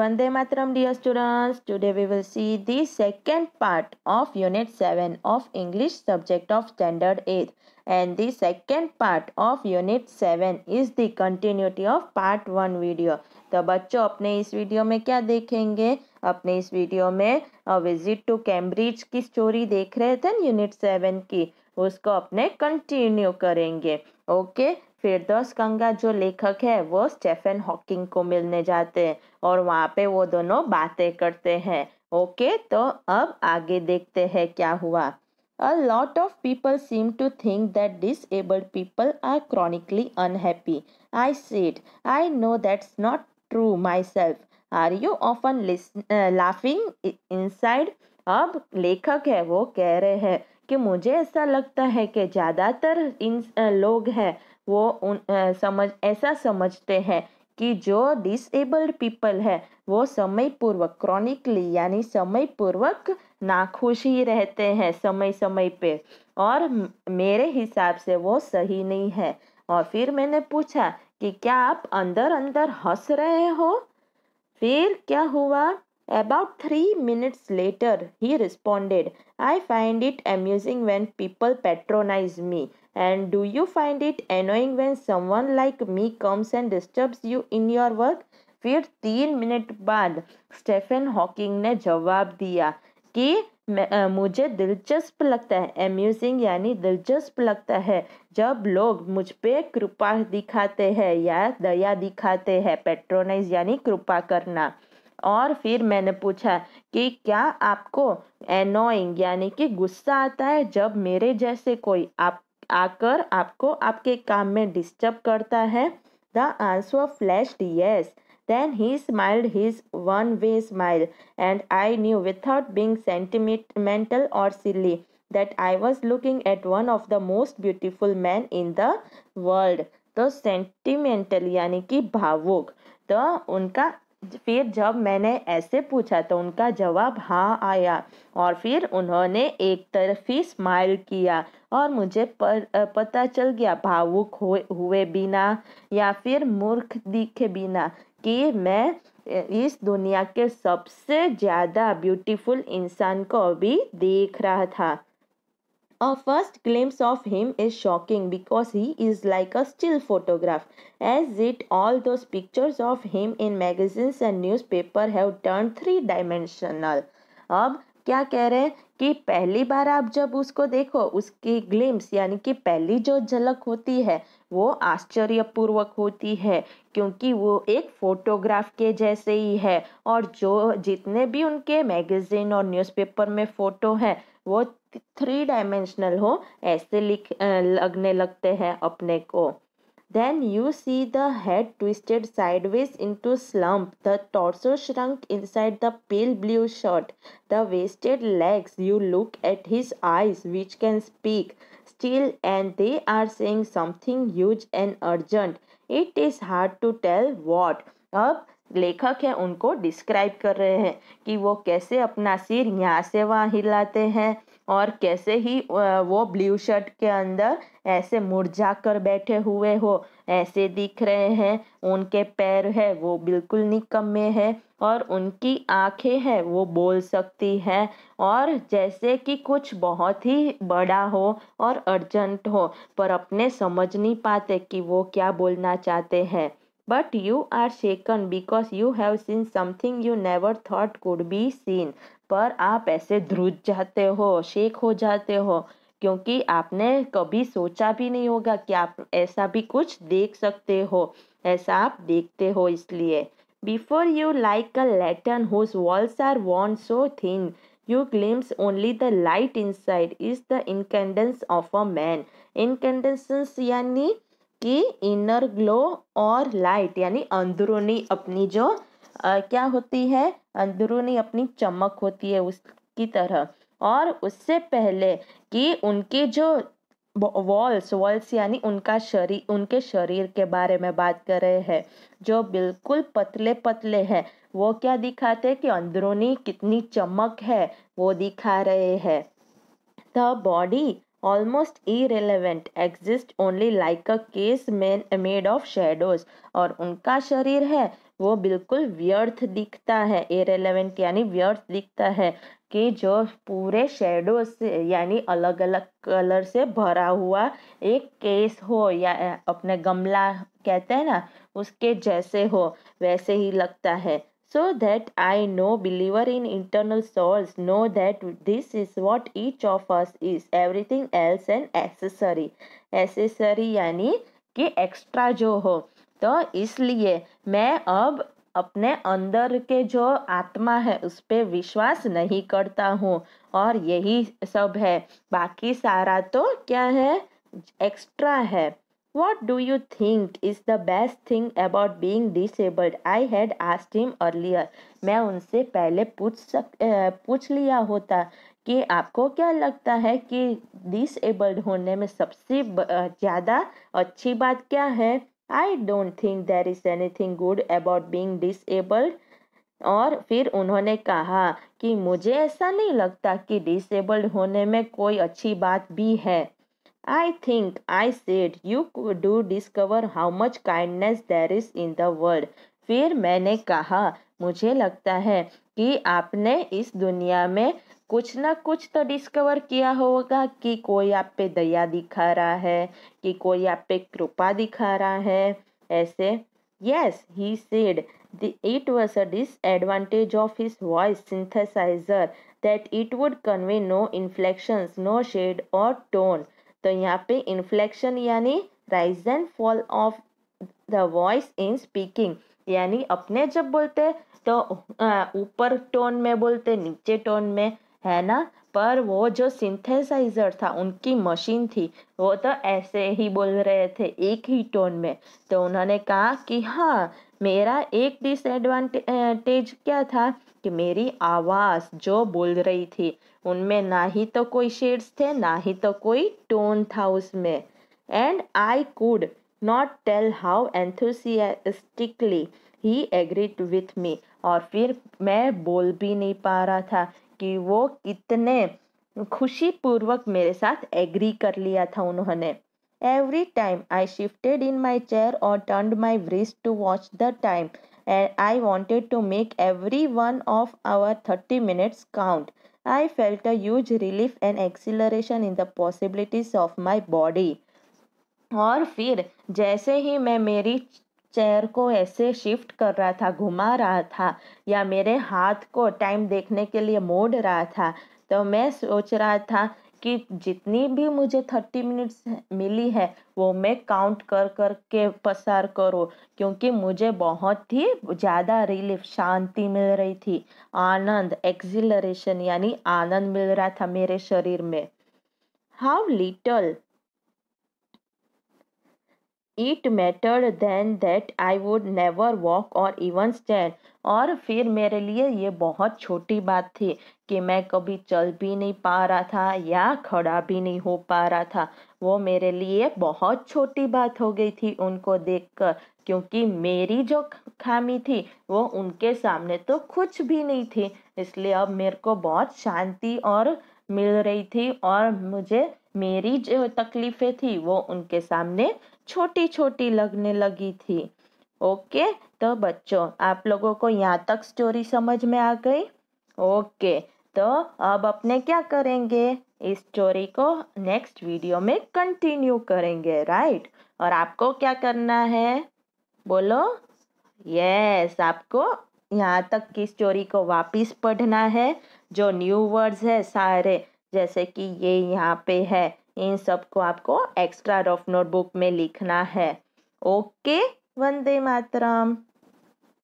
Vande Matram dear students, today we will see the second part of unit 7 of English subject of standard 8 and the second part of unit 7 is the continuity of part 1 video. तो बच्चों अपने इस video में क्या देखेंगे अपने इस video में विजिट टू कैम्ब्रिज की स्टोरी देख रहे थे यूनिट सेवन की उसको अपने कंटिन्यू करेंगे ओके फिरदौस गंगा जो लेखक है वो स्टेफन हॉकिंग को मिलने जाते हैं और वहाँ पे वो दोनों बातें करते हैं ओके तो अब आगे देखते हैं क्या हुआ a lot of people seem to think that disabled people are chronically unhappy I sit I know that's not true myself are you often laughing inside अब लेखक है वो कह रहे हैं कि मुझे ऐसा लगता है कि ज़्यादातर इन लोग हैं वो उन आ, समझ ऐसा समझते हैं कि जो डिसेबल्ड पीपल है वो समय पूर्वक क्रॉनिकली यानी समय पूर्वक नाखुश ही रहते हैं समय समय पे और मेरे हिसाब से वो सही नहीं है और फिर मैंने पूछा कि क्या आप अंदर अंदर हंस रहे हो फिर क्या हुआ About three minutes later, he responded, I find it amusing when people patronize me. And do you find it annoying when someone like me comes and disturbs you in your work? फिर तीन minute बाद Stephen Hawking ने जवाब दिया कि मुझे दिलचस्प लगता है एम्यूजिंग यानी दिलचस्प लगता है जब लोग मुझ पर कृपा दिखाते हैं या दया दिखाते हैं पेट्रोनाइज यानी कृपा करना और फिर मैंने पूछा कि क्या आपको एनोइंग यानी कि गुस्सा आता है जब मेरे जैसे कोई आप आकर आपको आपके काम में डिस्टर्ब करता है the answer flashed yes then he smiled his one way smile and I knew without being sentimental or silly that I was looking at one of the most beautiful man in the world तो sentimental यानी कि भावुक तो उनका फिर जब मैंने ऐसे पूछा तो उनका जवाब हाँ आया और फिर उन्होंने एक तरफ ही स्माइल किया और मुझे पर पता चल गया भावुक हुए बिना या फिर मूर्ख दिखे बिना कि मैं इस दुनिया के सबसे ज़्यादा ब्यूटीफुल इंसान को अभी देख रहा था A first glimpse of him is shocking because he is like a still photograph, as it all those pictures of him in magazines and newspaper have turned three dimensional. अब क्या कह रहे हैं कि पहली बार आप जब उसको देखो उसकी ग्लिम्स यानी कि पहली जो झलक होती है वो आश्चर्यपूर्वक होती है क्योंकि वो एक फ़ोटोग्राफ के जैसे ही है और जो जितने भी उनके मैगज़ीन और न्यूज़पेपर में फ़ोटो हैं वो थ्री डायमेंशनल हो ऐसे लिख लगने लगते हैं अपने को then you see the head twisted sideways into slump the torso shrunk inside the pale blue shirt the wasted legs you look at his eyes which can speak still and they are saying something huge and urgent it is hard to tell what अब लेखक है उनको describe कर रहे हैं कि वो कैसे अपना सिर यहाँ से वहाँ हिलाते हैं और कैसे ही वो ब्लू शर्ट के अंदर ऐसे मुरझा कर बैठे हुए हो ऐसे दिख रहे हैं उनके पैर है वो बिल्कुल निकम्मे हैं और उनकी आंखें हैं वो बोल सकती हैं और जैसे कि कुछ बहुत ही बड़ा हो और अर्जेंट हो पर अपने समझ नहीं पाते कि वो क्या बोलना चाहते हैं but you are shaken because you have seen something you never thought could be seen पर आप ऐसे ध्रुज जाते हो शेक हो जाते हो क्योंकि आपने कभी सोचा भी नहीं होगा कि आप ऐसा भी कुछ देख सकते हो ऐसा आप देखते हो इसलिए before you like a lantern whose walls are वॉन्ट so thin glimpse only the light inside is the incandescence of a man incandescence यानी कि इनर ग्लो और लाइट यानी अंदरूनी अपनी जो आ, क्या होती है अंदरूनी अपनी चमक होती है उसकी तरह और उससे पहले कि उनके जो वॉल्स वॉल्स यानी उनका शरीर उनके शरीर के बारे में बात कर रहे हैं जो बिल्कुल पतले पतले हैं वो क्या दिखाते हैं कि अंदरूनी कितनी चमक है वो दिखा रहे हैं the body almost irrelevant exist only like a case men made of shadows और उनका शरीर है वो बिल्कुल व्यर्थ दिखता है इरेलीवेंट यानी व्यर्थ दिखता है कि जो पूरे शेडो से यानी अलग अलग कलर से भरा हुआ एक केस हो या अपने गमला कहते हैं ना उसके जैसे हो वैसे ही लगता है so that I know, believer in internal souls, know that this is what each of us is, everything else an accessory. Accessory यानी कि extra जो हो तो इसलिए मैं अब अपने अंदर के जो आत्मा है उस पर विश्वास नहीं करता हूँ और यही सब है बाकी सारा तो क्या है एक्स्ट्रा है what do you think is the best thing about being disabled I had asked him earlier मैं उनसे पहले पूछ सक पूछ लिया होता कि आपको क्या लगता है कि डिसेबल्ड होने में सबसे ज़्यादा अच्छी बात क्या है I don't think there is anything good about being disabled और फिर उन्होंने कहा कि मुझे ऐसा नहीं लगता कि डिसेबल्ड होने में कोई अच्छी बात भी है I think I said you do discover how much kindness there is in the world फिर मैंने कहा मुझे लगता है कि आपने इस दुनिया में कुछ ना कुछ तो डिस्कवर किया होगा कि कोई आप पे दया दिखा रहा है कि कोई आप पे कृपा दिखा रहा है ऐसे yes he said the it was a disadvantage of his voice synthesiser that it would convey no inflection no shade or tone तो यहाँ पे इन्फ्लेक्शन यानी rise and fall of the voice in speaking यानी अपने जब बोलते तो ऊपर टोन में बोलते नीचे टोन में है ना पर वो जो सिंथेसाइज़र था उनकी मशीन थी वो तो ऐसे ही बोल रहे थे एक ही टोन में तो उन्होंने कहा कि हाँ मेरा एक डिसएडवांटेज क्या था कि मेरी आवाज़ जो बोल रही थी उनमें ना ही तो कोई शेड्स थे ना ही तो कोई टोन था उसमें and I could not tell how enthusiastically he agreed with me और फिर मैं बोल भी नहीं पा रहा था कि वो कितने खुशी पूर्वक मेरे साथ एग्री कर लिया था उन्होंने every time I shifted in my chair or turn my wrist to watch the time and I wanted to make every one of our thirty minutes count I felt a relief and acceleration in the possibilities of my body और फिर जैसे ही मैं मेरी chair को ऐसे shift कर रहा था घुमा रहा था या मेरे हाथ को टाइम देखने के लिए मोड़ रहा था तो मैं सोच रहा था कि जितनी भी मुझे थर्टी मिनट्स मिली है वो मैं काउंट कर कर के पसार करूँ क्योंकि मुझे बहुत ही ज़्यादा रिलीफ शांति मिल रही थी आनंद एक्सिलरेशन यानी आनंद मिल रहा था मेरे शरीर में how little it matter then that I would never walk or even stand और फिर मेरे लिए ये बहुत छोटी बात थी कि मैं कभी चल भी नहीं पा रहा था या खड़ा भी नहीं हो पा रहा था वो मेरे लिए बहुत छोटी बात हो गई थी उनको देखकर क्योंकि मेरी जो खामी थी वो उनके सामने तो कुछ भी नहीं थी इसलिए अब मेरे को बहुत शांति और मिल रही थी और मुझे मेरी जो तकलीफ़ें थी वो उनके सामने छोटी छोटी लगने लगी थी ओके तो बच्चों आप लोगों को यहाँ तक स्टोरी समझ में आ गई ओके तो अब अपने क्या करेंगे इस स्टोरी को नेक्स्ट वीडियो में कंटिन्यू करेंगे राइट और आपको क्या करना है बोलो यस आपको यहाँ तक की स्टोरी को वापस पढ़ना है जो न्यू वर्ड्स है सारे जैसे कि ये यहाँ पे है इन सब को आपको एक्स्ट्रा रफ नोटबुक में लिखना है ओके वंदे मातरम